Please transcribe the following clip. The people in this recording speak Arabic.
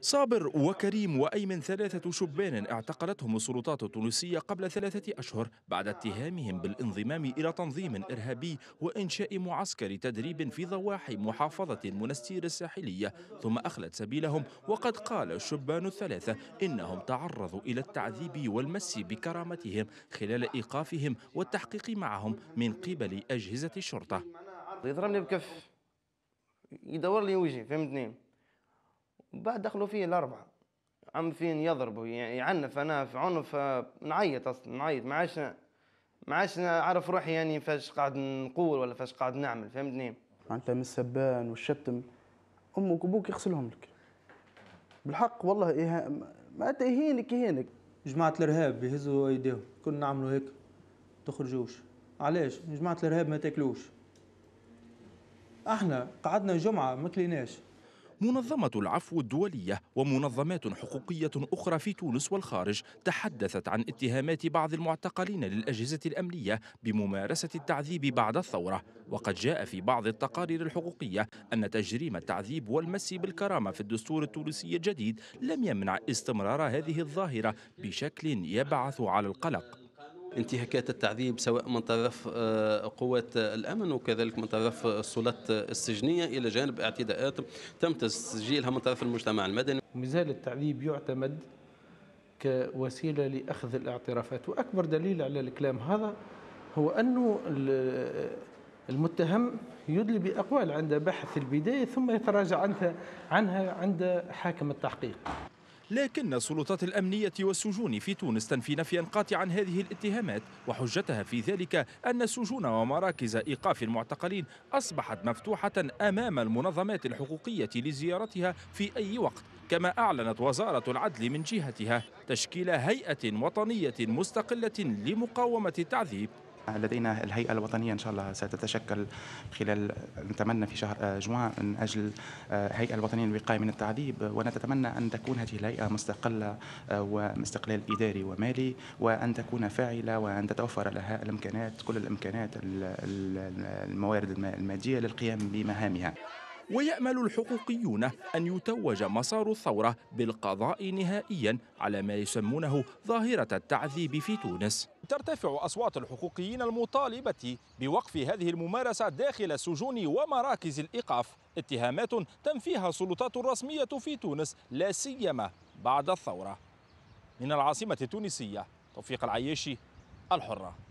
صابر وكريم وأيمن ثلاثة شبان اعتقلتهم السلطات التونسية قبل ثلاثة أشهر بعد اتهامهم بالانضمام إلى تنظيم إرهابي وإنشاء معسكر تدريب في ضواحي محافظة المنستير الساحلية ثم أخلت سبيلهم وقد قال الشبان الثلاثة إنهم تعرضوا إلى التعذيب والمس بكرامتهم خلال إيقافهم والتحقيق معهم من قبل أجهزة الشرطة يضربني بكف يدور لي وجهي فهمتني بعد دخلوا فيه الأربعة عم فين يضربوا يعني يعنف أنا في عنف نعيط أصلا نعيط ما عادش ما عادش عارف روحي يعني فاش قاعد نقول ولا فاش قاعد نعمل فهمتني معناتها من السبان والشتم أمك وأبوك يغسلهم لك بالحق والله إيه ما يهينك يهينك جماعة الإرهاب يهزوا أيديهم كنا نعملوا هيك تخرجوش علاش جماعة الإرهاب ما تاكلوش احنا قعدنا جمعة ما كليناش منظمة العفو الدولية ومنظمات حقوقية أخرى في تونس والخارج تحدثت عن اتهامات بعض المعتقلين للأجهزة الأمنية بممارسة التعذيب بعد الثورة وقد جاء في بعض التقارير الحقوقية أن تجريم التعذيب والمس بالكرامة في الدستور التونسي الجديد لم يمنع استمرار هذه الظاهرة بشكل يبعث على القلق انتهاكات التعذيب سواء من طرف آه، قوات الامن وكذلك من طرف السلطات السجنيه الى جانب اعتداءات تم تسجيلها من طرف المجتمع المدني. مازال التعذيب يعتمد كوسيله لاخذ الاعترافات واكبر دليل على الكلام هذا هو انه المتهم يدلي باقوال عند بحث البدايه ثم يتراجع عنها عنها عند حاكم التحقيق. لكن السلطات الأمنية والسجون في تونس تنفي نفيا قاطعا هذه الاتهامات وحجتها في ذلك أن السجون ومراكز إيقاف المعتقلين أصبحت مفتوحة أمام المنظمات الحقوقية لزيارتها في أي وقت كما أعلنت وزارة العدل من جهتها تشكيل هيئة وطنية مستقلة لمقاومة التعذيب لدينا الهيئة الوطنية إن شاء الله ستتشكل خلال نتمنى في شهر آه، جوان من أجل آه، الهيئة الوطنية للوقاية من التعذيب ونتمنى أن تكون هذه الهيئة مستقلة آه، واستقلال إداري ومالي وأن تكون فاعلة وأن تتوفر لها الإمكانات كل الإمكانات الموارد المادية للقيام بمهامها ويأمل الحقوقيون أن يتوج مسار الثورة بالقضاء نهائيا على ما يسمونه ظاهرة التعذيب في تونس ترتفع أصوات الحقوقيين المطالبة بوقف هذه الممارسة داخل السجون ومراكز الإيقاف اتهامات تنفيها السلطات الرسمية في تونس لا سيما بعد الثورة من العاصمة التونسية توفيق العيشي الحرة